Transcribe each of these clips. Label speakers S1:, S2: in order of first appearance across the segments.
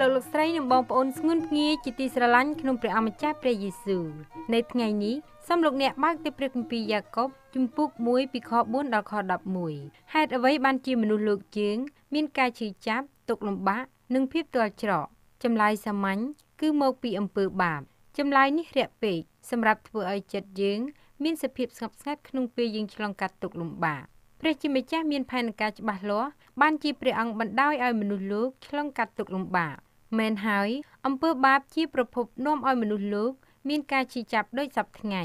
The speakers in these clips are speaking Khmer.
S1: លោកលោកស្រីនិងបងប្អូនស្ងួនភ្ងាជាទីស្រឡាញ់ក្នុងព្រះអម្ចាស់ព្រះយេស៊ូវនៅថ្ងៃនេះសូមលោកអ្នកបើកទៅព្រះគម្ពីរយ៉ាកុបជំពូក1ពីខ4ដល់ខ11ហេតុអ្វី បានជាមនុស្សលោកជើងមានការឈឺចាប់ទុក្ខលំបាកនិងភាពទាល់ច្រកចម្លើយសាមញ្ញគឺមកពីអំពើបាបចម្លើយនេះរាក់ពេកសម្រាប់ធ្វើឲ្យចិត្តយើងមាន សភាពស្ងប់ស្ងាត់ក្នុងពេលយើងឆ្លងកាត់ទុក្ខលំបាកព្រះជាម្ចាស់មានផែនការច្បាស់លាស់បានជាព្រះអង្គបណ្ដោយឲ្យមនុស្សលោកឆ្លងកាត់ទុក្ខលំបាកមែនហើយអំពើបាបជាប្រភពនាំឲ្យមនុស្សលោក មានការឈឺចាប់ដោយសពថ្ងៃ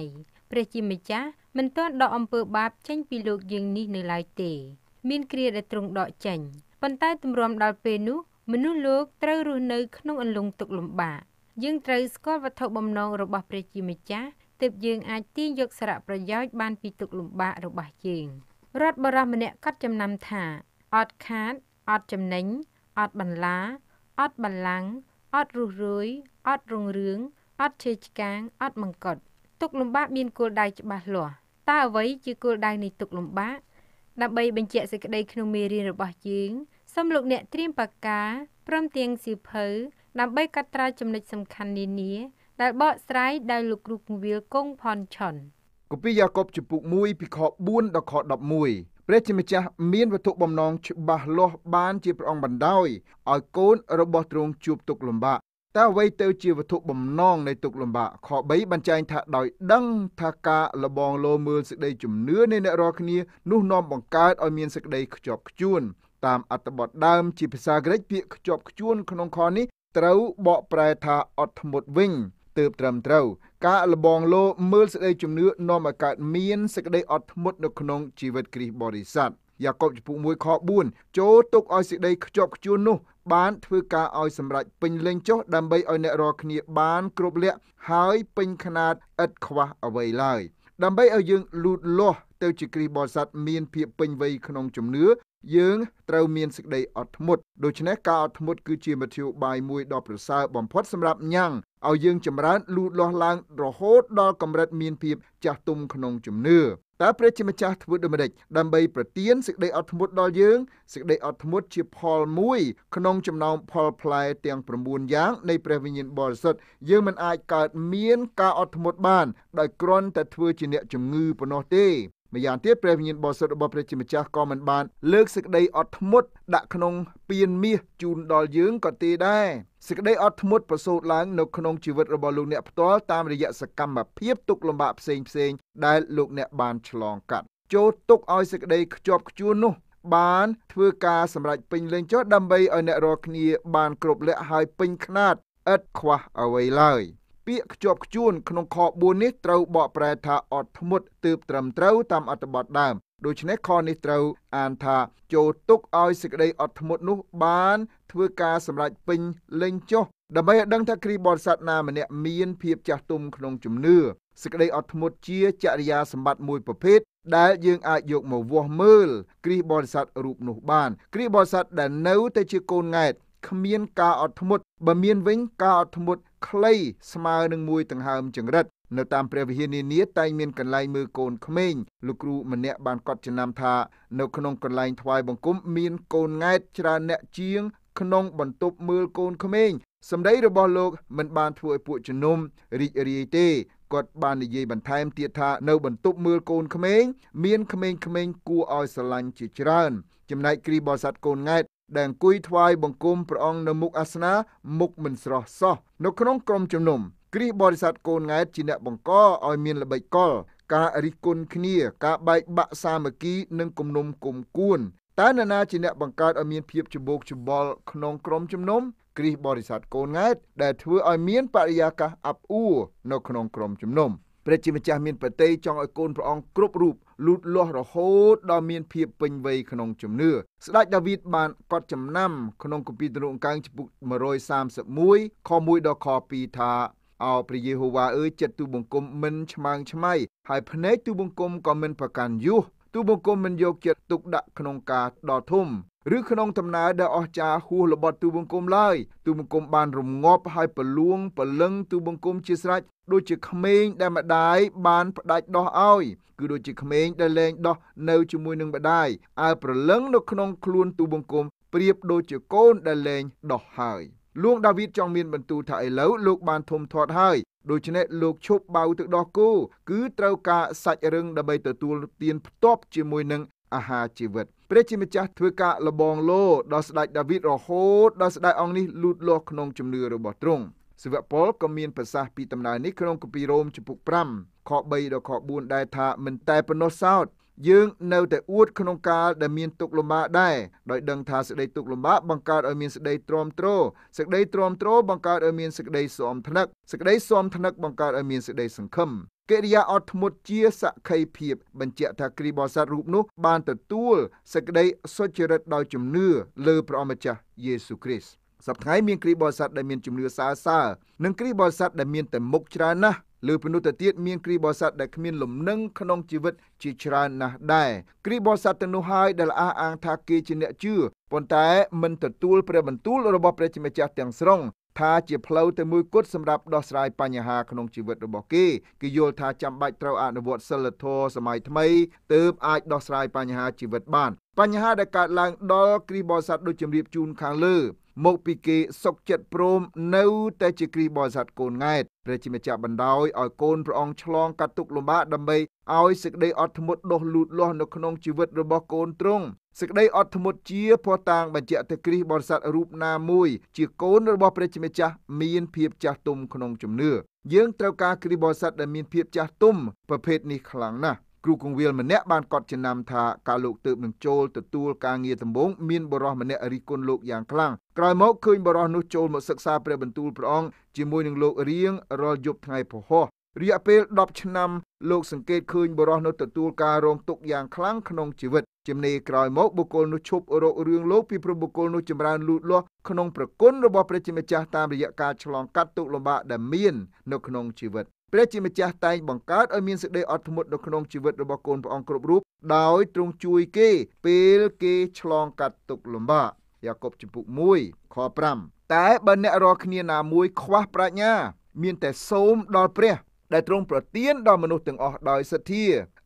S1: ព្រះជាម្ចាស់មិនទាន់ដកអំពើបាបចេញពីលោកយើងនេះនៅឡើយទេ មានគ្រាដែលទ្រង់ដកចេញប៉ុន្តែទម្រាំដល់ពេលនោះមនុស្សលោកត្រូវរស់នៅក្នុងអន្លង់ទុកលំបាកយើងត្រូវស្គាល់វត្ថុបំណងរបស់ព្រះជាម្ចាស់ទើបយើងអាចទាញយកសារៈប្រយោជន៍បានពីទុកលំបាករបស់យើងរដ្ឋបរិះម្នាក់កាត់ចំណាំថាអត់ខាតអត់ចំណេញអត់បន្លាអត់បលាំងអត់រុះរើយអត់រុងរឿងអត់ឆេឆ្កាងអត់បង្កត់ទុកលំបាកមានគោលដៅច្បាស់លាស់តើអ្វីជាគោលដៅនៃទុកលំបាកដើម្បីបញ្ជាក់សេចក្តីក្នុងមេរៀនរបស់យើងសូមលោកអ្នកត្រៀមបកាព្រមទាំងសៀវភៅដើម្បីកត់ត្រាចំណុចសំខាន់នានា ដែលបកស្រាយដោយលោកគ្រូគង្វាលកុងផនឆុន
S2: គម្ពីរយ៉ាកុបជំពូក1ពីខ4ដល់ខ11ព្រះជាម្ចាស់មានវត្ថុបំណងច្បាស់លាស់បានជាព្រះអង្គបណ្ដោយឲ្យកូនរបស់ទ្រង់ជួបទុក្ខលំបាកតើអ្វីទៅជាវត្ថុបំណងនៃទុក្ខលំបាកខ3បញ្ចែងថាដោយ ដឹង ថាការលបងលោមើលសេចក្តីជំនឿនៃអ្នករាល់គ្នានោះនាំបង្កើតឲ្យមានសេចក្តីខ្ជាប់ខ្ជួនតាមអត្ថបទដើមជាភាសាក្រិកពាក្យខ្ជាប់ខ្ជួនក្នុងខនេះត្រូវបកប្រែថាអត់ធ្មត់វិញទើបត្រឹមត្រូវ ការលបងលោមើលសេចក្តីជំនឿនាំឲ្យកើតមានសេចក្តីអត់ធ្មត់នៅក្នុងជីវិតគ្រីស្ទបរិស័ទយ៉ាកុបចំពុក1ខ4ចូលទុកឲ្យសេចក្តីខ្ជាប់ខ្ជួននោះបានធ្វើការឲ្យសម្រេចពេញលេញចុះដើម្បីឲ្យអ្នករាល់គ្នាបានគ្រប់លក្ខហើយពេញຂណាតឥតខ្វះអ្វីឡើយដើម្បីឲ្យយើងលូតលាស់ទៅជាគ្រីស្ទបរិស័ទមានភាពពេញវ័យក្នុងជំនឿយើងត្រូវមានសេចក្តីអត់ធ្មត់ដូច្នេះការអត់ធ្មត់គឺជាមធ្យោបាយមួយដ៏ប្រសើរបំផុតសម្រាប់ញ៉ាំងឲ្យយើងចម្រើនលូតលាស់ឡើងរហូតដល់កម្រិតមានភាពចាស់ទុំក្នុងជំនឿតើព្រះជាម្ចាស់ធ្វើដូចម្តេចដើម្បីប្រទានសេចក្តីអត់ធ្មត់ដល់យើងសេចក្តីអត់ធ្មត់ជាផលមួយក្នុងចំណោមផលផ្លែទាំង9យ៉ាង នៃព្រះវិញ្ញាណបរិសុទ្ធយើងមិនអាចកើតមានការអត់ធ្មត់បានដោយគ្រាន់តែធ្វើជាអ្នកជំងឺប៉ុណ្ណោះទេម្យ៉ាងទៀតព្រះវិញ្ញាណបរិសុទ្ធរបស់ព្រះជាម្ចាស់ក៏មិនបានលើកសេចក្តីអត់ធ្មត់ដាក់ក្នុងពានមាសជូនដល់យើងក៏ទេដែរសេចក្តីអត់ធ្មត់ប្រសូតឡើងនៅក្នុងជីវិតរបស់លោកអ្នកផ្ទាល់តាមរយៈសកម្មភាពទុកលំបាកផ្សេងផ្សេងដែលលោកអ្នកបានឆ្លងកាត់ចូលទុកឲ្យសេចក្តីខ្ជាប់ខ្ជួននោះបានធ្វើការសម្រេចពេញលេងចុះដើម្បីឲ្យអ្នករាល់គ្នាបានគ្រប់លក្ខហើយពេញខ្នាតឥតខ្វះអ្វីឡើយ។ពាក្យខ្ជាប់ខ្ជួនក្នុងខ4នេះត្រូវបកប្រែថាអត់ធ្មត់ទើបត្រឹមត្រូវតាមអត្ថបទដើមដូច្នេះខនេះត្រូវអានថា ចូលទុកឲ្យសេចក្តីអត់ធ្មត់នោះបាន ធ្វើការសម្រេចពេញលេងចុះដើម្បីឲ្យដឹងថាគ្រីបរិស័ទណាម្នាក់មានភាពចាស់ទុំក្នុងជំនឿសេចក្តីអត់ធ្មត់ជាចរិយាសម្បត្តិមួយប្រភេទដែលយើងអាចយកមកវាស់មើលគ្រីបរិស័ទរូបនោះបានគ្រីបរិស័ទដែលនៅតែជាកូនង៉ែតគ្មានការអត់ធ្មត់បើមានវិញការអត់ធ្មត់ខ្លីស្មើនឹងមួយដង្ហើមចង្រិតនៅតាមព្រះវិហារនានាតែងមានកន្លែងមើលកូនក្មេងលោកគ្រូម្នាក់បានកត់ចំណាំថានៅក្នុងកន្លែងថ្វាយបង្គំមានកូនង៉ែតច្រើនអ្នកជាងក្នុងបន្ទប់មើលកូនក្មេងសម្ដីរបស់លោកមិនបានធ្វើឲ្យពួកជំនុំរីករាយទេគាត់បាននិយាយបន្ថែមទៀតថានៅបន្ទប់មើលកូនក្មេងមានក្មេងៗគួរឲ្យស្រឡាញ់ជាច្រើន ចំណែកគ្រីបរិស័ទកូនង៉ែតដែលអង្គុយថ្វាយបង្គំព្រះអង្គនៅមុខអាសនៈមុខមិនស្រស់សោះនៅក្នុងក្រុមជំនុំគ្រីស្ទបរិស័ទកូនង៉ែតជាអ្នកបង្កឲ្យមានល្បិចកល ការរិះគន់គ្នា ការបែកបាក់សាមគ្គីនិងគំនុំគុំគួនតើនរណាជាអ្នកបង្កើតឲ្យមានភាពច្បោកច្បល់ក្នុងក្រុមជំនុំគ្រីស្ទបរិស័ទកូនង៉ែតដែលធ្វើឲ្យមានបរិយាកាសអាប់អួរនៅក្នុងក្រុមជំនុំព្រះជាម្ចាស់មានប្រតិយចង់ឲ្យកូនព្រះអង្គគ្រប់រូបលូតលាស់រហូតដល់មានភាពពេញវ័យក្នុងជំនឿស្ដេចដាវីតបានកត់ចំណាំក្នុងគម្ពីរទំនុកកាងចំពុក131ខ1ដល់ខ2ថាអោព្រះយេហូវ៉ាអើយចិត្តទូបង្គំមិនឆ្មើងឆ្មៃហើយភ្នែកទូបង្គំក៏មិនប្រកាន់យុះទូបង្គំមិនយកចិត្តទុកដាក់ក្នុងការដល់ធំឬក្នុងដំណើរដែលអស្ចារ្យហួសល្បត់ទូបង្គំឡើយទូបង្គំបានរងាប់ហើយប្រលួងប្រលឹងទូបង្គំជាស្រេចដូចជាក្មេងដែលម្ដាយបានផ្ដាច់ដោះឲ្យគឺដូចជាក្មេងដែលលែងដោះនៅជាមួយនឹងម្ដាយអើប្រលឹងនៅក្នុងខ្លួនទូបង្គំប្រៀបដូចជាកូនដែលលែង ដោះហើយលោកដាវីតចង់មានបន្ទូលថាឥឡូវលោកបានធំធាត់ហើយដូច្នេះលោកឈប់បៅទឹកដោះគោគឺត្រូវការសាច់រឹងដើម្បីទទួលទានផ្ទាប់ជាមួយនឹងអាហារជីវិតព្រះជាម្ចាស់ធ្វើការលបងលោដល់ស្ដេចដាវីតរហូតដល់ស្ដេចអង្គនេះលូតលាស់ក្នុងជំនឿរបស់ទ្រង់សិវពលក៏មានប្រសាសន៍ពីដំណើរនេះក្នុងគម្ពីររ៉ូមចំពុក5ខ3ដល់ខ4ដែរថាមិនតែប៉ុណ្ណោះសោតយើងនៅតែអួតក្នុងកាលដែលមានទុក្ខលំបាកដែរដោយដឹងថាសេចក្តីទុក្ខលំបាកបង្កើតឲ្យមានសេចក្តីទ្រាំទ្រសេចក្តីទ្រាំទ្របង្កើតឲ្យមានសេចក្តីស៊ាំថ្នឹកសេចក្តីស៊ាំថ្នឹកបង្កើតឲ្យមានសេចក្តីសង្ឃឹមកិរិយាអត់ធ្មត់ជាសក្ខីភាពបញ្ជាក់ថាគ្រីបោស័តរូបនោះបានទទួលសេចក្តីសុចរិតដោយជំនឿលើព្រះអម្ចាស់យេស៊ូគ្រីស្ទសប្តាហ៍ថ្ងៃមានគ្រីបោស័តដែលមានជំនឿសើសើនិងគ្រីបោស័តដែលមានតែមុខច្រើនណាស់លើពីនោះទៅទៀតមានគ្រីបោសាទដែលគ្មានលំនឹងក្នុងជីវិតជាច្រើនណាស់ដែរគ្រីបោសាទទៅនោះហើយដែលអះអាងថាគេជាអ្នកជឿប៉ុន្តែមិនទទួលព្រះបន្ទូលរបស់ព្រះជាម្ចាស់ទាំងស្រុងថាជាផ្លូវតែមួយគត់សម្រាប់ដោះស្រាយបញ្ហាក្នុងជីវិតរបស់គេគេយល់ថាចាំបាច់ត្រូវអនុវត្តសិលធម៌សម័យថ្មីទើបអាចដោះស្រាយបញ្ហាជីវិតបានបញ្ហាដែលកើតឡើងដល់គ្រីបោសាទដូចជំរាបជូនខាងលើមកពីគេសុកចិត្តព្រម នៅតែជាគ្រីបរិស័ទកូនង៉ែតព្រះជាម្ចាស់បណ្ដោយឲ្យកូនព្រះអង្គឆ្លងកាត់ទុក្ខលំបាកដើម្បីឲ្យសេចក្តីអត់ធ្មត់ដុះលូតលាស់នៅក្នុងជីវិតរបស់កូនទ្រង់សេចក្តីអត់ធ្មត់ជាភស្តុតាងបញ្ជាក់ទៅគ្រីស្ទបរិស័ទរូបណាមួយជាកូនរបស់ព្រះជាម្ចាស់មានភាពចាស់ទុំក្នុងជំនឿយើងត្រូវការគ្រីស្ទបរិស័ទដែលមានភាពចាស់ទុំប្រភេទនេះខ្លាំងណាស់គ្រូកងវិលម្នាក់បានកត់ចំណាំថាការលោកទៅនឹងចូលទទួលការងារដំបូងមានបរិះម្នាក់រិះគន់លោកយ៉ាងខ្លាំងក្រោយមកឃើញបរិះនោះចូលមកសិក្សាព្រះបន្ទូលព្រះអង្គជាមួយនឹងលោករៀងរាល់យប់ថ្ងៃពហុរយៈពេល10ឆ្នាំលោកសង្កេតឃើញបរិះនោះទទួលការរងទុក្ខយ៉ាងខ្លាំងក្នុងជីវិតចំណេក្រោយមកបុគ្គលនោះឈប់រករឿងលោកពីព្រោះបុគ្គលនោះចម្រើនលូតលាស់ក្នុងប្រគុណរបស់ព្រះជាម្ចាស់តាមរយៈការឆ្លងកាត់ទុក្ខលំបាកដែលមាននៅក្នុងជីវិតព្រះជាម្ចាស់តែងបង្កើតឲ្យមានសេចក្តីអត់ធ្មត់នៅក្នុងជីវិតរបស់កូនព្រះអង្គគ្រប់រូបដោយទ្រង់ជួយគេពេលគេឆ្លងកាត់ទុក្ខលំបាកយ៉ាកុបចំពុក1ខ5តែបើអ្នករាល់គ្នាណាមួយខ្វះប្រាជ្ញា មានតែសូមដល់ព្រះ ដែលទ្រង់ប្រទានដល់មនុស្សទាំងអស់ដោយសទ្ធា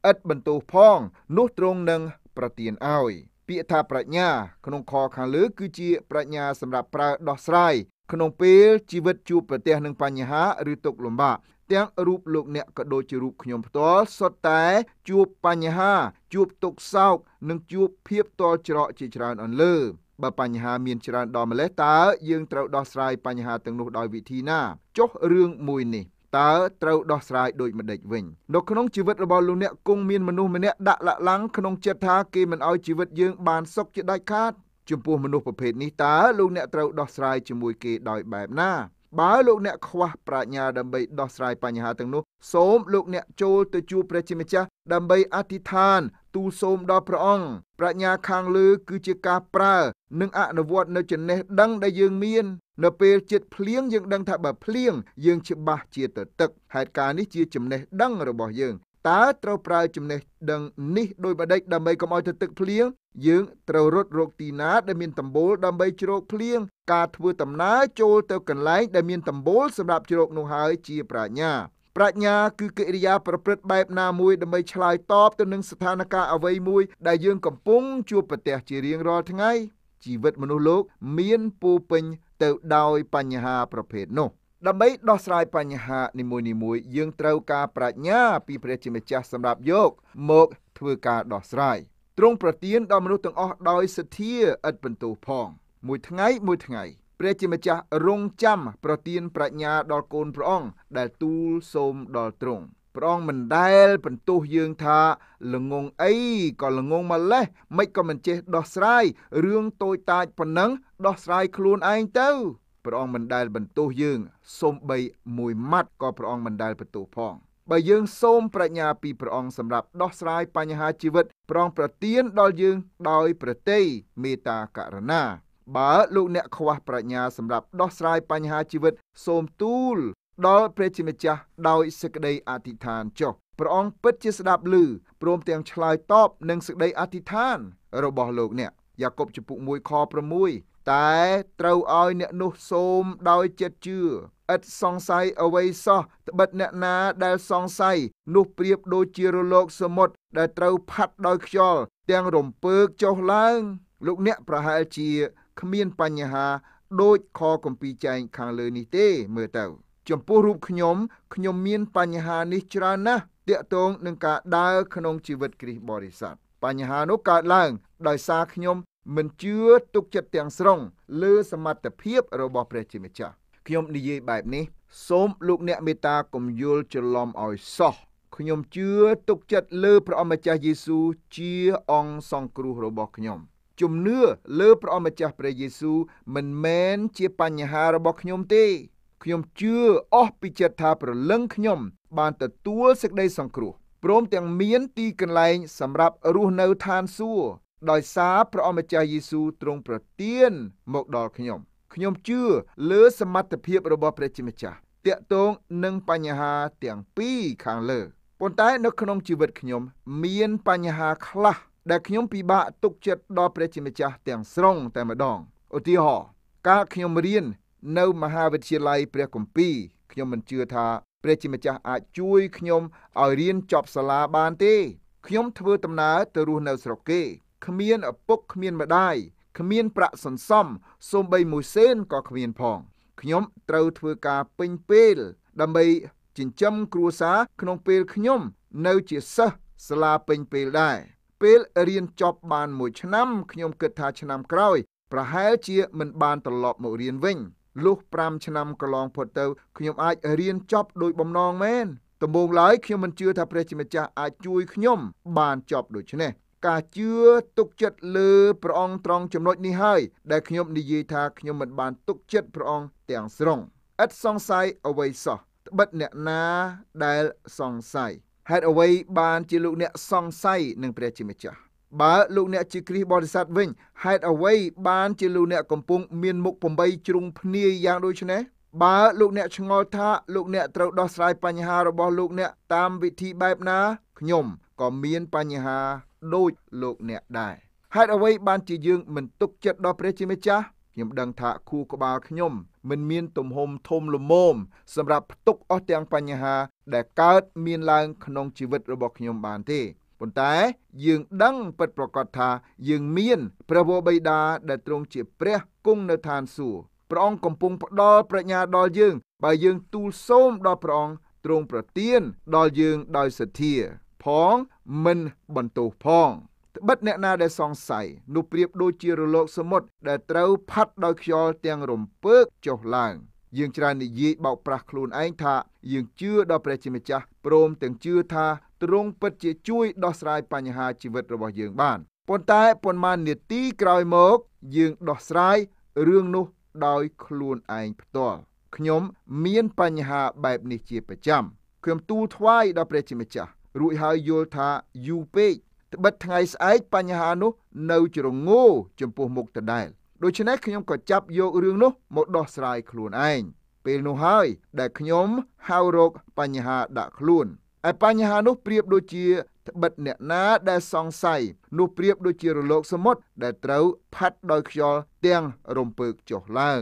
S2: ឥតបន្ទោសផង នោះទ្រង់នឹងប្រទានឲ្យពាក្យថាប្រាជ្ញាក្នុងខខាងលើគឺជាប្រាជ្ញាសម្រាប់ប្រើដោះស្រាយក្នុងពេលជីវិតជួបប្រទះនឹងបញ្ហា ឬទុក្ខលំបាកទាំងរូបលោកអ្នកក៏ដូចជារូបខ្ញុំផ្ទាល់សុទ្ធតែជួបបញ្ហា ជួបទុក្ខសោក និងជួបភាពតល់ច្រកជាច្រើនអន្លើបើបញ្ហាមានច្រើនដល់ម្លេះតើយើងត្រូវដោះស្រាយបញ្ហាទាំងនោះដោយវិធីណាចុះរឿងមួយនេះតើត្រូវដោះស្រាយដូចម្ដេចវិញនៅក្នុងជីវិតរបស់លោកអ្នកគង់មានមនុស្សម្នាក់ដាក់លាក់ឡាំងក្នុងចិត្តថាគេមិនអោយជីវិតយើងបានសុខជាដាច់ខាតចំពោះមនុស្សប្រភេទនេះតើលោកអ្នកត្រូវដោះស្រាយជាមួយគេដោយបែបណាបើលោកអ្នកខ្វះប្រាជ្ញាដើម្បីដោះស្រាយបញ្ហាទាំងនោះសូមលោកអ្នកចូលទៅជួបព្រះជាម្ចាស់ដើម្បីអធិដ្ឋានទូលសូមដល់ព្រះអង្គប្រាជ្ញាខាងលើគឺជាការប្រើនិងអនុវត្តនៅចំណេះដឹងដែលយើងមាន នៅពេលចិត្តភ្លៀងយើងដឹងថាបើភ្លៀងយើងច្បាស់ជាទៅទឹកហេតុការណ៍នេះជាចំណេះដឹងរបស់យើងតើត្រូវប្រើចំណេះដឹងនេះដោយបដិចដើម្បីកុំឲ្យទៅទឹកភ្លៀងយើងត្រូវរត់រកទីណាដែលមានដំបូលដើម្បីជ្រកភ្លៀងការធ្វើដំណើរចូលទៅកន្លែងដែលមានដំបូលសម្រាប់ជ្រកនោះហើយជាប្រាជ្ញាប្រាជ្ញា គឺកិរិយាប្រព្រឹត្តបែប ណាមួយដើម្បីឆ្លើយតបទៅនឹងស្ថានភាពអ្វីមួយដែលយើងកំពុងជួបប្រទះជារៀងរាល់ថ្ងៃជីវិតមនុស្សលោកមានពោពេញទៅដោយបញ្ហាប្រភេទនោះដើម្បីដោះស្រាយបញ្ហានីមួយៗយើងត្រូវការប្រាជ្ញាពីព្រះជាម្ចាស់សម្រាប់យកមកធ្វើការដោះស្រាយទ្រង់ប្រទានដល់មនុស្សទាំងអស់ដោយសទ្ធាឥតបន្ទោសផង មួយថ្ងៃមួយថ្ងៃ ព្រះជាម្ចាស់រងចាំប្រទានប្រាជ្ញាដល់កូនព្រះអង្គដែលទូលសូមដល់ទ្រង់ព្រះអង្គមិនដែលបន្ទោសយើងថាល្ងងអីក៏ល្ងងម្លេះមិនក៏មិនចេះដោះស្រាយរឿងតូចតាចប៉ុណ្ណឹង ដោះស្រាយខ្លួនឯងទៅព្រះអង្គមិនដែលបន្ទោសយើង សូម្បីមួយម៉ាត់ក៏ព្រះអង្គមិនដែលបន្ទោសផងបើយើងសូមប្រាជ្ញាពីព្រះអង្គសម្រាប់ដោះស្រាយបញ្ហាជីវិតព្រះអង្គប្រទានដល់យើងដោយប្រតិមេត្តាករុណា បើលោកអ្នកខ្វះប្រាជ្ញាសម្រាប់ដោះស្រាយបញ្ហាជីវិត សូមទូលដល់ព្រះជាម្ចាស់ដោយសេចក្តីអធិដ្ឋានចុះព្រះអង្គពិតជាស្ដាប់ឮព្រមទាំងឆ្លើយតបនឹងសេចក្តីអធិដ្ឋានរបស់លោកអ្នកយ៉ាកុបចំពុក1ខ6តែត្រូវឲ្យអ្នកនោះសូមដោយចិត្តជឿឥតសង្ស័យអ្វីសោះត្បិតអ្នកណា ដែលសង្ស័យនោះប្រៀបដូចជារលកសមុទ្រ ដែលត្រូវផាត់ដោយខ្យល់ទាំងរំពើកចុះឡើង លោកអ្នកប្រហែលជាគ្មានបញ្ហាដូចខកំពីចែងខាងលើនេះទេ មើលទៅចំពោះរូបខ្ញុំខ្ញុំមាន បញ្ហា នេះច្រើនណាស់តាក់ទងនឹងការដើរក្នុងជីវិតគ្រីស្ទបរិស័ទបញ្ហានោះកើតឡើងដោយសារខ្ញុំមិនជឿទុកចិត្តទាំងស្រុងលើសមត្ថភាពរបស់ព្រះជាម្ចាស់ខ្ញុំនិយាយបែបនេះសូមលោកអ្នកមេត្តាកុំយល់ច្រឡំឲ្យសោះខ្ញុំជឿទុកចិត្តលើព្រះអម្ចាស់យេស៊ូជាអង្គសង្គ្រោះរបស់ខ្ញុំ ជំនឿលើព្រះអម្ចាស់ព្រះយេស៊ូមិនមែនជាបញ្ហារបស់ខ្ញុំទេ ខ្ញុំជឿអស់ពីចិត្តថាប្រលឹងខ្ញុំ បានទទួលសេចក្តីសង្គ្រោះព្រមទាំង មានទីកន្លែង សម្រាប់រស់នៅឋានសួគ៌ដោយសារព្រះអម្ចាស់យេស៊ូទ្រង់ប្រទានមកដល់ខ្ញុំ ខ្ញុំជឿលើសមត្ថភាពរបស់ព្រះជាម្ចាស់តាក់ទងនឹងបញ្ហាទាំងពីរខាងលើប៉ុន្តែនៅក្នុងជីវិតខ្ញុំ មានបញ្ហាខ្លះដែលខ្ញុំពិបាកទុកចិត្តដល់ព្រះជាម្ចាស់ទាំងស្រុងតែម្ដងឧទាហរណ៍កាលខ្ញុំរៀននៅមហាវិទ្យាល័យព្រះគម្ពីរខ្ញុំមិនជឿថាព្រះជាម្ចាស់អាចជួយខ្ញុំឲ្យរៀនចប់សាលាបានទេ ខ្ញុំធ្វើដំណើរទៅរស់នៅស្រុកគេគ្មានឪពុកគ្មានម្ដាយគ្មានប្រាក់សន្សំសូម្បីមួយសេនក៏គ្មានផងខ្ញុំត្រូវធ្វើការពេញពេល ដើម្បីចិញ្ចឹមគ្រួសារក្នុងពេលខ្ញុំ នៅជាសិស្សសាលាពេញពេលដែរពេលរៀនចប់បានមួយ ឆ្នាំខ្ញុំគិតថាឆ្នាំក្រោយប្រហែលជា មិនបានត្រឡប់មករៀនវិញលុះ5ឆ្នាំកន្លងផុតទៅខ្ញុំ អាចរៀនចប់ដោយបំណងមែនដំបូងឡើយខ្ញុំមិនជឿថាព្រះជាម្ចាស់អាចជួយខ្ញុំបានចប់ដូចនេះការជឿទុកចិត្តលើព្រះអង្គត្រង់ចំណុចនេះហើយដែលខ្ញុំនិយាយថាខ្ញុំមិនបានទុកចិត្តព្រះអង្គទាំងស្រុងឥតសង្ស័យអ្វីសោះត្បិតអ្នកណាដែលសង្ស័យហេតុអ្វីបានជាលោកអ្នកសង្ស័យនឹងព្រះជាម្ចាស់បើលោកអ្នកជាគ្រីស្ទបរិស័ទវិញហេតុអ្វីបានជាលោកអ្នកកំពុងមានមុខ8ជ្រុងភ្នាយយ៉ាងដូចនេះបើលោកអ្នកឆ្ងល់ថាលោកអ្នកត្រូវដោះស្រាយបញ្ហារបស់លោកអ្នកតាមវិធីបែបណាខ្ញុំក៏មានបញ្ហាដូចលោកអ្នកដែរហេតុអ្វីបានជាយើងមិនទុកចិត្តដល់ព្រះជាម្ចាស់ខ្ញុំដឹងថាខួរក្បាលខ្ញុំមិនមានទំហំធំល្មមសម្រាប់ផ្ទុកអស់ទាំងបញ្ហាដែលកើតមានឡើងក្នុងជីវិតរបស់ខ្ញុំបានទេប៉ុន្តែយើងដឹងពិតប្រាកដថាយើងមានព្រះវរបិតាដែលទ្រង់ជាព្រះគង់នៅឋានសួគ៌ព្រះអង្គកំពុងផ្ដល់ប្រាជ្ញាដល់យើង បើយើងទូលសូមដល់ព្រះអង្គទ្រង់ប្រទានដល់យើងដោយសទ្ធាផងមិនបន្ទោសផងត្បិតអ្នកណា ដែលសង្ស័យនោះប្រៀបដូចជារលកសមុទ្រដែលត្រូវផាត់ដោយខ្យល់ទាំងរំពើកចុះឡើងយើង ច្រើននិយាយបោកប្រាស់ខ្លួនឯងថាយើងជឿដល់ព្រះជាម្ចាស់ព្រមទាំងជឿថាទ្រង់ពិតជាជួយដោះស្រាយបញ្ហាជីវិតរបស់យើងបានប៉ុន្តែប៉ុន្មាននាទីក្រោយមកយើងដោះស្រាយរឿងនោះដោយខ្លួនឯងផ្ទាល់ខ្ញុំ មានបញ្ហាបែបនេះជាប្រចាំខ្ញុំទូលថ្វាយដល់ព្រះជាម្ចាស់រួចហើយយល់ថាយូរពេកត្បិតថ្ងៃស្អែកបញ្ហានោះ នៅជ្រងោចំពោះមុខដដែលដូច្នេះខ្ញុំក៏ចាប់យករឿងនោះ មកដោះស្រាយខ្លួនឯងពេលនោះហើយ ដែលខ្ញុំហៅរកបញ្ហាដាក់ខ្លួនឯបញ្ហានោះប្រៀបដូចជា ត្បិតអ្នកណា ដែលសង្ស័យនោះប្រៀបដូចជារលកសមុទ្រដែលត្រូវផាត់ដោយខ្យល់ទាំង រំពើកចុះឡើង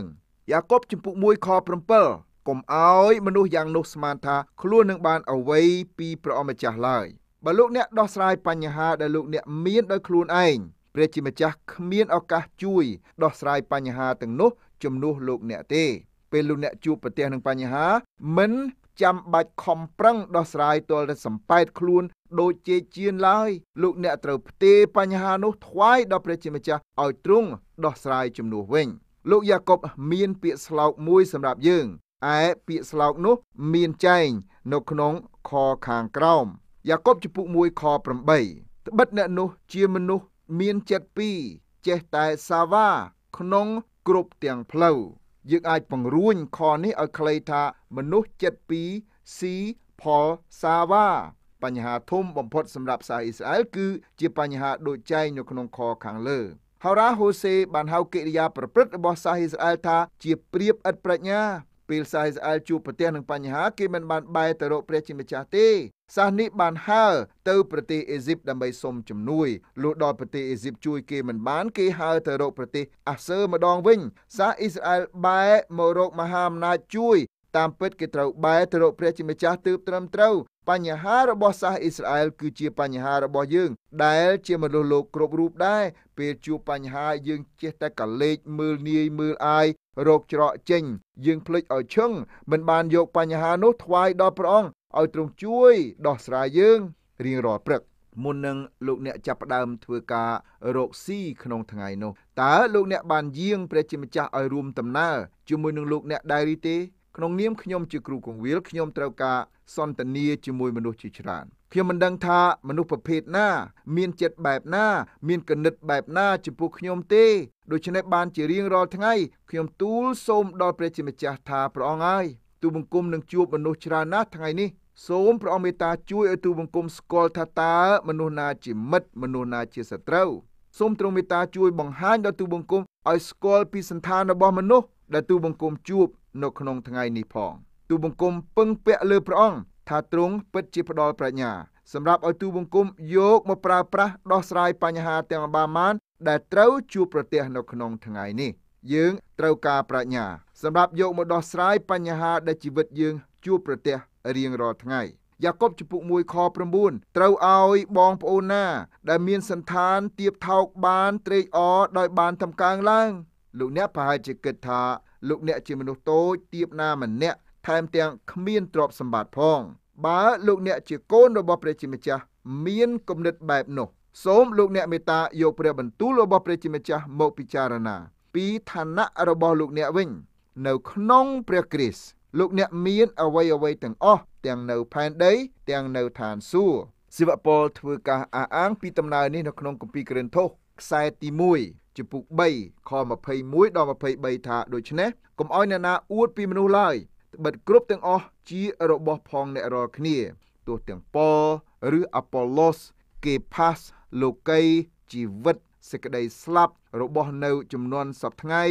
S2: យ៉ាកុបចំពុក1ខ7កុំឲ្យមនុស្សយ៉ាងនោះស្មានថាខ្លួននឹងបានអ្វីពីព្រះអម្ចាស់ឡើយបើលោកអ្នកដោះស្រាយបញ្ហាដែលលោកអ្នកមានដោយខ្លួនឯងព្រះជាម្ចាស់គ្មានឱកាសជួយដោះស្រាយបញ្ហាទាំងនោះជំនួសលោកអ្នកទេពេលលោកអ្នកជួបប្រទះនឹងបញ្ហា មិនចាំបាច់ខំប្រឹងដោះស្រាយទាល់តែសម្ប៉ែតខ្លួនដូចជាជៀនឡើយ លោកអ្នកត្រូវផ្ទេរបញ្ហានោះថ្វាយដល់ព្រះជាម្ចាស់ឲ្យទ្រង់ដោះស្រាយជំនួសវិញ លោកយ៉ាកុបមានពាក្យស្លោកមួយសម្រាប់យើងឯពាក្យស្លោកនោះ មានចែងនៅក្នុងខខាងក្រោមយ៉ាកុបចំពុក1ខ8ត្បិតអ្នកនោះ ជាមនុស្សមានចិត្តពីរចេះតែសាវ៉ាក្នុងគ្រប់ទាំងផ្លូវយើងអាចបង្រួញខនេះឲ្យខ្លីថា មនុស្សចិត្តពីរស៊ីផលសាវ៉ាបញ្ហាធំបំផុតសម្រាប់សាអ៊ីស្រាអែលគឺជាបញ្ហាដូចចែងនៅក្នុងខខាងលើហោរ៉ាហូសេបានហៅកិរិយាប្រព្រឹត្តរបស់សាអ៊ីស្រាអែលថាជាព្រៀបឥតប្រាជ្ញាពេលសាអ៊ីស្រាអែលជួបប្រទះនឹងបញ្ហាគេមិនបានបែរទៅរកព្រះជាម្ចាស់ទេសាសនេះបានហើរទៅប្រទេសអេស៊ីបដើម្បីសុំជំនួយលុះដល់ប្រទេសអេស៊ីបជួយគេមិនបានគេហើរទៅរកប្រទេសអាសឺម្ដងវិញសាសអ៊ីស្រាអែលបែរមករកមហាអំណាចជួយតាមពិតគេត្រូវបែរទៅរកព្រះជាម្ចាស់ទើបត្រឹមត្រូវបញ្ហារបស់សាសអ៊ីស្រាអែលគឺជាបញ្ហារបស់យើង ដែលជាមនុស្សលោកគ្រប់រូបដែរពេលជួបបញ្ហាយើងចេះតែកលេចមើលនាយមើលអាយរោគច្រកចេញយើងភ្លេចឲ្យឈឹងមិនបានយកបញ្ហានោះថ្វាយដល់ព្រះអង្គឲ្យទ្រង់ជួយ ដោះស្រាយយើងរៀងរាល់ព្រឹកមុននឹងលោកអ្នកចាប់ផ្ដើម ធ្វើការរកស៊ីក្នុងថ្ងៃនោះតើលោកអ្នកបានយាងព្រះជាម្ចាស់ឲ្យរួមដំណើរជាមួយនឹងលោកអ្នកដែរឬទេក្នុងនាមខ្ញុំជាគ្រូគង្វាលខ្ញុំត្រូវការសន្តានាជាមួយមនុស្សជាច្រើនខ្ញុំមិនដឹងថាមនុស្សប្រភេទណាមានចិត្តបែបណាមានគណិត បែបណាចំពោះខ្ញុំទេដូច្នេះបានជារៀងរាល់ថ្ងៃ ខ្ញុំទូលសូមដល់ព្រះជាម្ចាស់ថាព្រះអង្គហើយទូបង្គំនឹងជួបមនុស្សច្រើនណាស់ថ្ងៃនេះសូមព្រះអង្គមេត្តាជួយឲ្យទូបង្គំស្គាល់ថាតើមនុស្សណាជាមិត្តមនុស្សណាជាសត្រូវសូមទ្រង់មេត្តាជួយ បង្ហាញដល់ទូបង្គំឲ្យស្គាល់ពីសន្តានរបស់មនុស្សដែលទូបង្គំជួបនៅក្នុងថ្ងៃនេះផងទូបង្គំពឹងពាក់លើព្រះអង្គថាទ្រង់ពិតជាផ្ដល់ប្រាជ្ញាសម្រាប់ឲ្យទូបង្គំយកមកប្រើប្រាស់ដោះស្រាយបញ្ហាទាំងអបាមានដែលត្រូវជួបប្រទះនៅក្នុងថ្ងៃនេះ យើងត្រូវការប្រាជ្ញាសម្រាប់យកមកដោះស្រាយបញ្ហាដែលជីវិតយើងជួបប្រទះរៀងរាល់ថ្ងៃយ៉ាកុបចំពុក1ខ9ត្រូវឲ្យបងប្អូនណាដែលមានសន្តានទៀបថោកបានត្រេកអរដោយបានតម្កើងឡើងលោកអ្នកប្រហែលជាគិតថាលោកអ្នកជាមនុស្សតូចទៀបណាម្នាក់ថែមទាំងគ្មានទ្រព្យសម្បត្តិផងបើលោកអ្នកជា កូនរបស់ព្រះជាម្ចាស់មានគំនិត បែបនោះសូមលោកអ្នកមេត្តាយកព្រះបន្ទូលរបស់ព្រះជាម្ចាស់មកពិចារណា ពីឋានៈរបស់លោកអ្នកវិញនៅក្នុងព្រះគ្រីស្ទលោកអ្នកមានអ្វីអ្វីទាំងអស់ទាំងនៅផែនដី ទាំងនៅឋានសួគ៌សិវពលធ្វើការអះអាងពីដំណើរនេះនៅក្នុងគម្ពីរក្រិនថូសខ្សែទី1ជំពូក3ខ21ដល់23ថាដូច្នេះកុំអោយអ្នកណាអួតពីមនុស្សឡើយត្បិតគ្រប់ទាំងអស់ជារបស់ផងអ្នករាល់គ្នាទោះទាំងប៉ុលឬអាប៉ូឡូសគេផាសលោកីជីវិតសេចក្តីស្លាប់របស់នៅចំនួនសពថ្ងៃ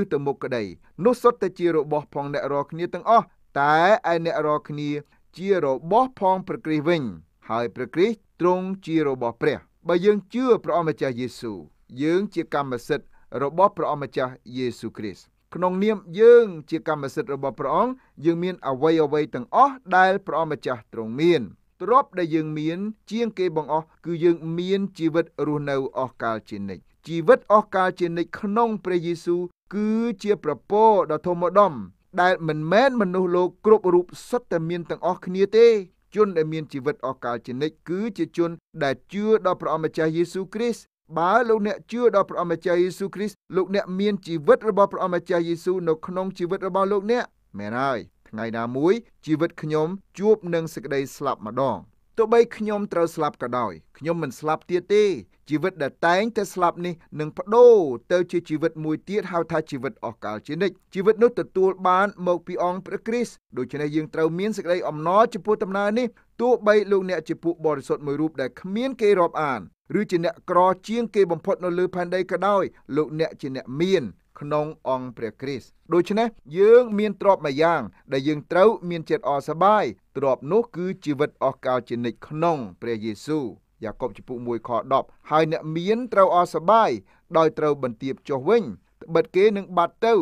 S2: ឬទៅមុខក្តីនោះសុទ្ធតែជារបស់ផងអ្នករាល់គ្នាទាំងអស់តែឯអ្នករាល់គ្នា ជារបស់ផងព្រះគ្រីស្ទវិញហើយព្រះគ្រីស្ទទ្រង់ជារបស់ព្រះបើយើងជឿព្រះអម្ចាស់យេស៊ូវយើងជាកម្មសិទ្ធិរបស់ព្រះអម្ចាស់យេស៊ូវគ្រីស្ទក្នុងនាមយើងជាកម្មសិទ្ធិរបស់ព្រះអង្គយើងមានអ្វីអ្វីទាំងអស់ដែលព្រះអង្គម្ចាស់ទ្រង់មានទ្រព្យដែលយើងមានជាងគេបងអស់គឺយើងមានជីវិតរស់នៅអស់កលជានិច្ចជីវិតអស់កលជានិច្ចក្នុងព្រះយេស៊ូវគឺជាប្រពោដ៏ធំឧត្តមដែលមិនមែនមនុស្សលោកគ្រប់រូបសុទ្ធតែមានទាំងអស់គ្នាទេ ជនដែលមានជីវិតអស់កលជានិច្ចគឺជាជនដែលជឿដល់ព្រះអម្ចាស់យេស៊ូវគ្រីស្ទបើលោកអ្នកជឿដល់ព្រះអម្ចាស់យេស៊ូវគ្រីស្ទលោកអ្នកមានជីវិតរបស់ព្រះអម្ចាស់យេស៊ូវនៅក្នុងជីវិតរបស់លោកអ្នកមែនហើយថ្ងៃណាមួយជីវិតខ្ញុំជួបនឹងសេចក្តីស្លាប់ម្ដងទោះបីខ្ញុំត្រូវស្លាប់ក៏ដោយខ្ញុំមិនស្លាប់ទៀតទេជីវិតដែលតែងតែស្លាប់នេះនឹងបដូរទៅជាជីវិតមួយទៀតហៅថាជីវិតអស់កលជានិច្ចជីវិតនោះទទួលបានមកពីអង្គព្រះគ្រីស្ទដូច្នេះយើងត្រូវមានសេចក្តីអំណរចំពោះដំណើរនេះទោះបីលោកអ្នកជាពួកបរិសុទ្ធមួយរូបដែលគ្មានគេរាប់អានឬជាអ្នកក្រជាងគេបំផុតនៅលើផែនដីក៏ដោយលោកអ្នកជាអ្នកមានក្នុងអង្គព្រះគ្រីស្ទដូច្នេះយើងមានទ្រព្យមួយយ៉ាង ដែលយើងត្រូវមានចិត្តអរសប្បាយទ្រព្យនោះគឺជីវិតអស់កលជានិច្ចក្នុង ព្រះយេស៊ូវយ៉ាកុបចំពុក1ខ10ហើយអ្នកមានត្រូវអរសប្បាយដោយត្រូវបន្ទាបចុះវិញត្បិតគេនឹងបាត់ទៅ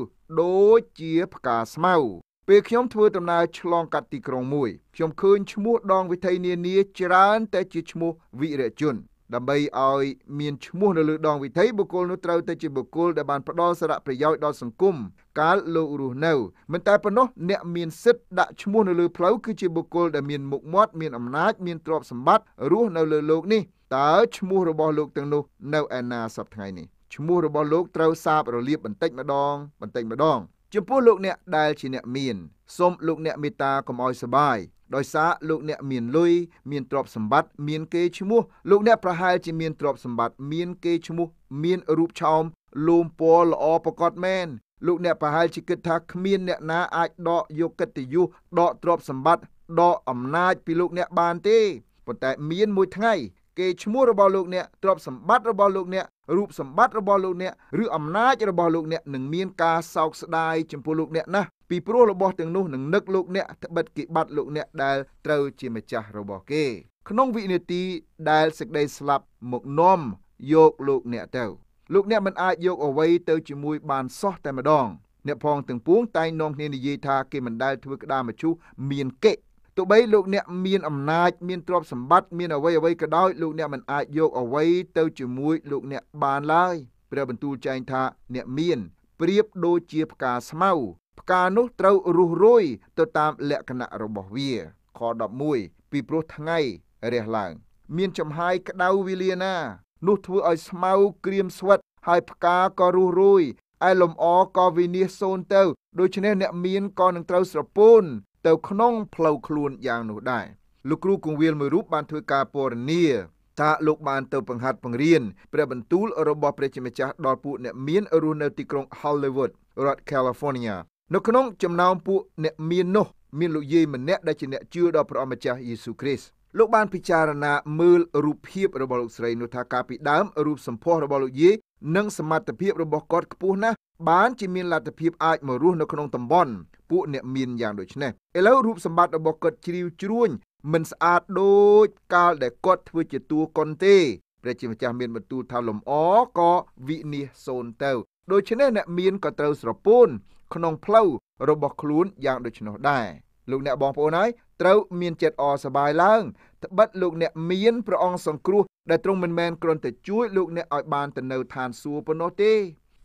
S2: ដូចជាផ្កាស្មៅពេលខ្ញុំធ្វើដំណើរឆ្លងកាត់ទីក្រុងមួយខ្ញុំឃើញឈ្មោះដង វិថីនានាច្រើន តែ ជាឈ្មោះវិរៈជនដើម្បីឲ្យមានឈ្មោះនៅលើដងវិថីបុគ្គលនោះត្រូវទៅជាបុគ្គលដែលបានផ្ដល់សារៈប្រយោជន៍ដល់សង្គមកាលលោករស់នៅមិនតែប៉ុណ្ណោះអ្នកមានសិទ្ធិដាក់ឈ្មោះនៅលើផ្លូវគឺជាបុគ្គលដែលមានមុខមាត់មានអំណាច មានទ្រព្យសម្បត្តិរស់នៅលើโลกនេះតើឈ្មោះរបស់លោកទាំងនោះនៅឯណាសប្តាហ៍ថ្ងៃនេះឈ្មោះរបស់លោកត្រូវសាបរលាបបន្តិចម្ដងបន្តិចម្ដងចំពោះលោកអ្នកដែលជាអ្នកមានសូមលោកអ្នកមេត្តាកុំឲ្យសបាយដោយសារលោកអ្នកមានលុយមានទ្រព្យសម្បត្តិមានគេឈ្មោះ លោកអ្នកប្រហែលជាមានទ្រព្យសម្បត្តិមានគេឈ្មោះ មានរូបឆោមលោមពណ៌ល្អប្រកបមែនលោកអ្នកប្រហែលជាគិតថាគ្មានអ្នកណាអាចដកយកកិត្តិយសដកទ្រព្យសម្បត្តិដកអំណាចពីលោកអ្នកបានទេប៉ុន្តែមានមួយថ្ងៃគេឈ្មោះរបស់លោកអ្នកទ្រព្យសម្បត្តិរបស់លោកអ្នករូបសម្បត្តិរបស់លោកអ្នកឬអំណាចរបស់លោកអ្នកនឹងមានការសោកស្ដាយចំពោះលោកអ្នកណាស់ពីព្រោះរបស់ទាំងនោះនឹងនឹកលោកអ្នកត្បិតគេបាត់លោកអ្នក ដែលត្រូវជាម្ចាស់របស់គេ ក្នុងវិនាទីដែលសេចក្តីស្លាប់មកនាំយកលោកអ្នកទៅ លោកអ្នកមិនអាចយកអ្វីទៅជាមួយ បានសោះតែម្ដងអ្នកផងទាំងពួងតែងនាំគ្នានិយាយថាគេមិនដែលធ្វើក្តារមឈូសមានកិច្ចទោះបីលោកអ្នកមានអំណាច មានទ្រព្យសម្បត្តិមានអ្វីអ្វីក៏ដោយលោកអ្នកមិនអាចយកអ្វីទៅជាមួយលោកអ្នកបានឡើយព្រះបន្ទូលចែងថាអ្នកមានប្រៀបដូចជាផ្កាស្មៅផ្កានោះត្រូវរុះរុយទៅតាមលក្ខណៈរបស់វាខ11ពីព្រោះថ្ងៃរះឡើងមានចំហាយក្តៅវេលាណា នោះធ្វើឲ្យស្មៅក្រៀមស្វិតហើយផ្កាក៏រុះរុយឯលំអក៏វិនាសសូន្យទៅ ដូច្នេះអ្នកមានក៏នឹងត្រូវស្រពូនទៅក្នុងផ្លូវខ្លួនយ៉ាងនោះដែរលោកគ្រូគង្វាលមួយរូបបានធ្វើការពណ៌នាថាលោកបានទៅបង្ហាត់បង្រៀនព្រះបន្ទូលរបស់ព្រះជាម្ចាស់ដល់ពួកអ្នកមានរស់នៅទីក្រុង Hollywood រដ្ឋ California នៅក្នុងចំណោមពួកអ្នកមាននោះមានលោកយាយម្នាក់ដែលជាអ្នកជឿដល់ព្រះអម្ចាស់យេស៊ូវគ្រីស្ទលោកបានពិចារណាមើលរូបភាពរបស់លោកស្រីនោះថាកាលពីដើមរូបសម្ផស្សរបស់លោកយាយនិង សមត្ថភាពរបស់គាត់ខ្ពស់ណាស់បានជាមានលទ្ធភាពអាចមករស់នៅក្នុងតំបន់ពួកអ្នកមានយ៉ាងដូចនេះឥឡូវរូបសម្បត្តិរបស់គាត់ជ្រាវជ្រួញមិនស្អាតដូចកាលដែលគាត់ធ្វើជាតួកុនទេព្រះជាម្ចាស់មានបន្ទូលថាលំអក៏វិនិច្ឆ័យសូនទៅដូច្នេះអ្នកមានក៏ត្រូវស្រពូនក្នុងផ្លូវរបស់ខ្លួនយ៉ាងដូច្នោះដែរលោកអ្នកបងប្អូនហើយត្រូវមានចិត្តអសប្បាយឡើងត្បិតលោកអ្នកមានព្រះអង្គសង្គ្រោះដែលទ្រង់មិនមែនគ្រាន់តែជួយលោកអ្នកឲ្យបានទៅនៅឋានសួគ៌ប៉ុណ្ណោះទេ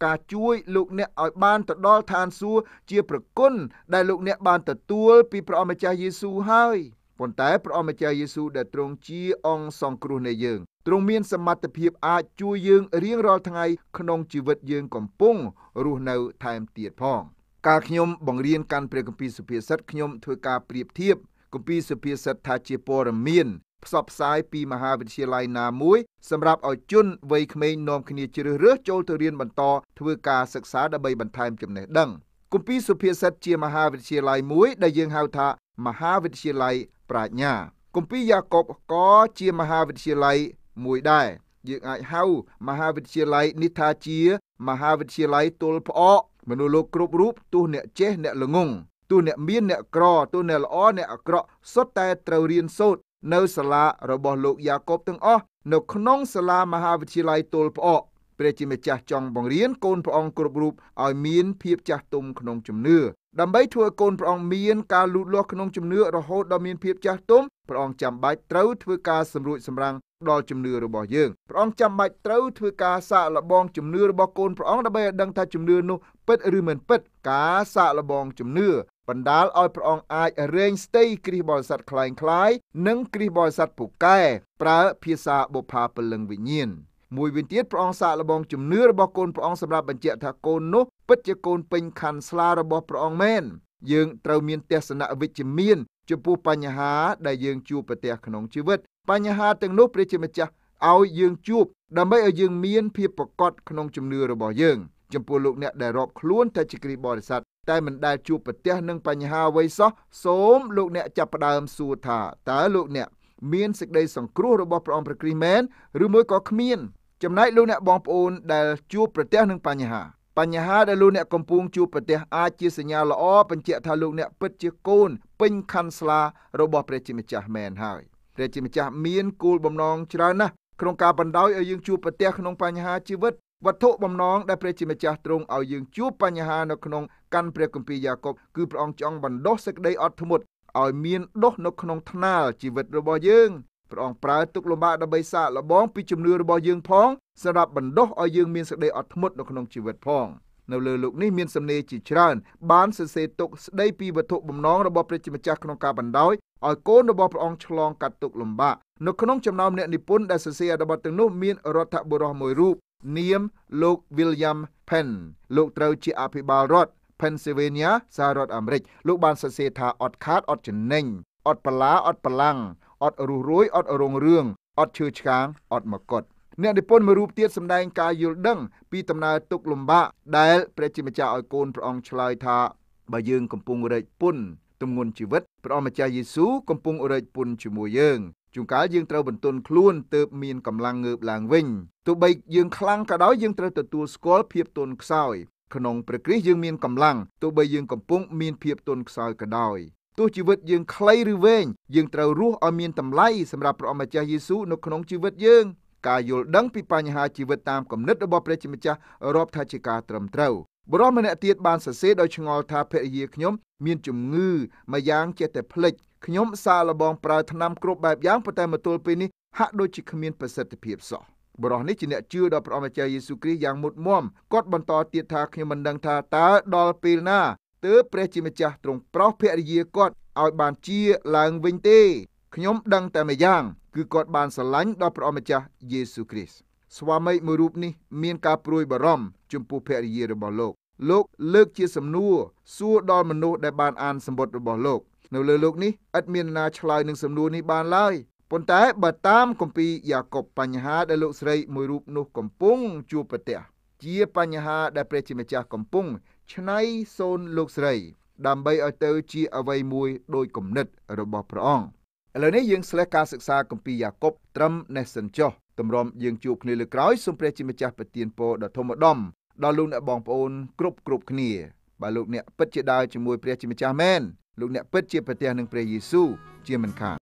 S2: ការជួយលោកអ្នកឲ្យបានទៅដល់ឋានសួគ៌ជាប្រគុណដែលលោកអ្នកបានទទួលពីព្រះអម្ចាស់យេស៊ូវហើយប៉ុន្តែព្រះអម្ចាស់យេស៊ូវដែលទ្រង់ជាអង្គសង្គ្រោះនៃយើងទ្រង់មានសមត្ថភាពអាចជួយយើងរៀងរាល់ថ្ងៃក្នុងជីវិតយើងកំពុងរស់នៅថែមទៀតផង កាលខ្ញុំបង្រៀនកាន់ព្រះគម្ពីរសុភាសិតខ្ញុំធ្វើការប្រៀបធៀបគម្ពីរសុភាសិតថាជាព័រមៀនផ្សព្វផ្សាយពីមហាវិទ្យាល័យណាមួយសម្រាប់ឲ្យជនវ័យក្មេងនាំគ្នាជ្រើសរើសចូលទៅរៀនបន្តធ្វើការសិក្សាដើម្បីបន្ថែមចំណេះដឹងគម្ពីរសុភាសិតជាមហាវិទ្យាល័យមួយដែលយើងហៅថាមហាវិទ្យាល័យប្រាជ្ញាគម្ពីរយ៉ាកបក៏ជាមហាវិទ្យាល័យមួយដែរយើងអាចហៅមហាវិទ្យាល័យនេះថាជាមហាវិទ្យាល័យទល់ផ្អកមនុស្សលោកគ្រប់រូបទោះអ្នកចេះអ្នកល្ងងទោះអ្នកមានអ្នកក្រទោះអ្នកល្អអ្នកអាក្រក់សុទ្ធតែត្រូវរៀនសូត្រនៅសាលារបស់លោកយ៉ាកុបទាំងអស់នៅក្នុងសាលាមហាវិទ្យាល័យទុលផ្អកព្រះជាម្ចាស់ចង់បង្រៀនកូនព្រះអង្គគ្រប់រូបឲ្យមានភាពចាស់ទុំក្នុងជំនឿដើម្បីធ្វើកូនព្រះអង្គមានការលូតលាស់ក្នុងជំនឿរហូតដល់មានភាពចាស់ទុំព្រះអង្គចាំបាច់ត្រូវធ្វើការសម្រួចសម្រាំងដល់ជំនឿរបស់យើងព្រះអង្គចាំបាច់ត្រូវធ្វើការសាកល្បង ជំនឿរបស់កូនព្រះអង្គដើម្បីឲ្យដឹងថាជំនឿនោះពិតឬមិនពិតការសាកល្បងជំនឿបណ្ដាលឲ្យព្រះអង្គអាចរែងស្ទីគ្រីស្ទបរិស័ទคล้ายៗនិងគ្រីស្ទបរិស័ទពូកែប្រើភាសាបុផាពលឹងវិញ្ញាណមួយវិញទៀតព្រះអង្គសាកល្បងជំនឿរបស់កូនព្រះអង្គសម្រាប់បញ្ជាក់ថាកូននោះពិតជាកូនពេញខណ្ឌស្លារបស់ព្រះអង្គមែនយើងត្រូវមានទស្សនៈវិជ្ជមានចំពោះបញ្ហាដែលយើងជួបប្រទះក្នុងជីវិតបញ្ហាទាំងនោះព្រះជាម្ចាស់ឲ្យយើងជួបដើម្បីឲ្យយើងមានភាពប្រកបក្នុងជំនឿរបស់យើងចំពោះលោកអ្នកដែលរាប់ខ្លួនថាជាគ្រីបរិស័ទតែមិនដែលជួបប្រទះនឹងបញ្ហាអ្វីសោះសូមលោកអ្នកចាប់ផ្ដើមសួរថាតើលោកអ្នកមានសេចក្តីសង្គ្រោះរបស់ព្រះអង្គព្រះគ្រីស្ទមែនឬមួយក៏គ្មានចំណែកលោកអ្នកបងប្អូនដែលជួបប្រទះនឹងបញ្ហា បញ្ហាដែលលោកអ្នកកំពុងជួបប្រទះអាចជាសញ្ញាល្អបញ្ជាក់ថាលោកអ្នកពិតជាកូនពេញខណ្ឌស្លារបស់ព្រះជាម្ចាស់មែនហើយព្រះជាម្ចាស់មានគោលបំណងច្រើនណាស់ក្នុងការបណ្ដោយឲ្យយើងជួបប្រទះក្នុងបញ្ហាជីវិតវត្ថុបំណងដែលព្រះជាម្ចាស់ទ្រង់ឲ្យយើងជួបបញ្ហានៅក្នុងកាន់ព្រះគម្ពីរយ៉ាកុបគឺព្រះអង្គចង់បណ្ដោះសេចក្តីអត់ធ្មត់ឲ្យមានដុះនៅក្នុងថ្នាលជីវិតរបស់យើងព្រះអង្គប្រើទុកលំបាកដើម្បីសាកល្បងពីជំនឿរបស់យើងផងសម្រាប់បណ្ដុះឲ្យយើងមានសេចក្តីអត់ធ្មត់នៅក្នុងជីវិតផងនៅលើលោកនេះមានសំណេរជាច្រើន បានសរសេរទុកស្ដីពីវត្ថុបំណងរបស់ព្រះជាម្ចាស់ក្នុងការបណ្ដោយឲ្យកូនរបស់ព្រះអង្គឆ្លងកាត់ទុកលំបាកនៅក្នុងចំណោមអ្នកនិពន្ធដែលសរសេរអត្ថបទទាំងនោះមានរដ្ឋបុរសមួយរូបនាមលោក William Penn លោកត្រូវជាអភិបាលរដ្ឋ Pennsylvania សហរដ្ឋអាមេរិកលោកបានសរសេរថាអត់ខាតអត់ចំណេញអត់បលាអត់បលាំងអត់រុះរួយអត់រងរឿងអត់ឈឺឆ្កាងអត់មកុដអ្នកនិពន្ធមួយរូបទៀតសម្ដែងការយល់ដឹង ពីដំណើរទុកលំបាកដែលព្រះជាម្ចាស់ឲ្យកូនព្រះអង្គឆ្លើយថាបើយើងកំពុងរែកពុនទម្ងន់ជីវិតព្រះអង្គម្ចាស់យេស៊ូវកំពុងរែកពុនជាមួយយើងជួនកាលយើងត្រូវបន្ទន់ខ្លួនទើបមានកម្លាំងងើបឡើងវិញទោះបីយើងខ្លាំងក៏ដោយយើងត្រូវទទួលស្គាល់ភាពទន់ខ្សោយក្នុងព្រះគ្រីស្ទយើងមានកម្លាំងទោះបីយើងកំពុង មានភាពទន់ខ្សោយក៏ដោយទោះជីវិតយើងខ្លីឬវែងយើងត្រូវរស់ឲ្យមានតម្លៃសម្រាប់ព្រះអម្ចាស់យេស៊ូវនៅក្នុងជីវិតយើងការយល់ដឹងពីបញ្ហាជីវិតតាមគំនិតរបស់ព្រះជាម្ចាស់រាប់ថាជាការត្រឹមត្រូវបរិមម្នាក់ទៀតបានសរសេរដោយឆ្ងល់ថាភរិយាខ្ញុំមានជំងឺមួយយ៉ាងចេះតែភ្លេចខ្ញុំសាឡបងប្រើថ្នាំគ្រប់បែបយ៉ាងប៉ុន្តែមកទល់ពេលនេះហាក់ដូចជាគ្មានប្រសិទ្ធភាពសោះបរិះនេះជាអ្នកជឿដល់ព្រះអម្ចាស់យេស៊ូវគ្រីស្ទយ៉ាងមុតមមគាត់បន្តទៀតថាខ្ញុំមិនដឹងថាតើដល់ពេលណាទើបព្រះជាម្ចាស់ទ្រង់ប្រោសភរិយាគាត់ឲ្យបានជាឡើងវិញទេខ្ញុំដឹងតែម្យ៉ាងគឺគាត់បានស្រឡាញ់ដល់ព្រះអម្ចាស់យេស៊ូគ្រីស្ទស្វាមីមួយរូបនេះមានការព្រួយបារម្ភចំពោះភរិយារបស់លោកលោកលើកជាសំណួរសួរដល់មនុស្សដែលបានអានសម្បត្តិរបស់លោក នៅលើលោកនេះឥតមានណាឆ្លើយនឹងសំណួរនេះបានឡើយប៉ុន្តែបើតាមគម្ពីរយ៉ាកុបបញ្ហាដែលលោកស្រីមួយរូបនោះកំពុងជួបប្រទះជាបញ្ហាដែលព្រះជាម្ចាស់កំពុងឆ្នៃសូនលោកស្រីដើម្បីឲ្យទៅជាអ្វីមួយដោយគំនិត របស់ព្រះអង្គឥឡូវនេះយើងស្លេះការសិក្សាគម្ពីរយ៉ាកុបត្រឹមនេះសិនចុះតម្រាំយើងជួបគ្នាលើក្រោយសូមព្រះជាម្ចាស់ប្រទានពរដល់ធម្មដំ ដល់លោកអ្នកបងប្អូនគ្រប់គ្រប់គ្នាបើលោកអ្នកពិតជាដើរជាមួយព្រះជាម្ចាស់មែនលោកអ្នកពិតជាប្រទះនឹងព្រះយេស៊ូវជាមិនខាន